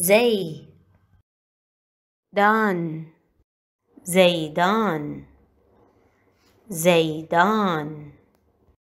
زي دان زيدان زيدان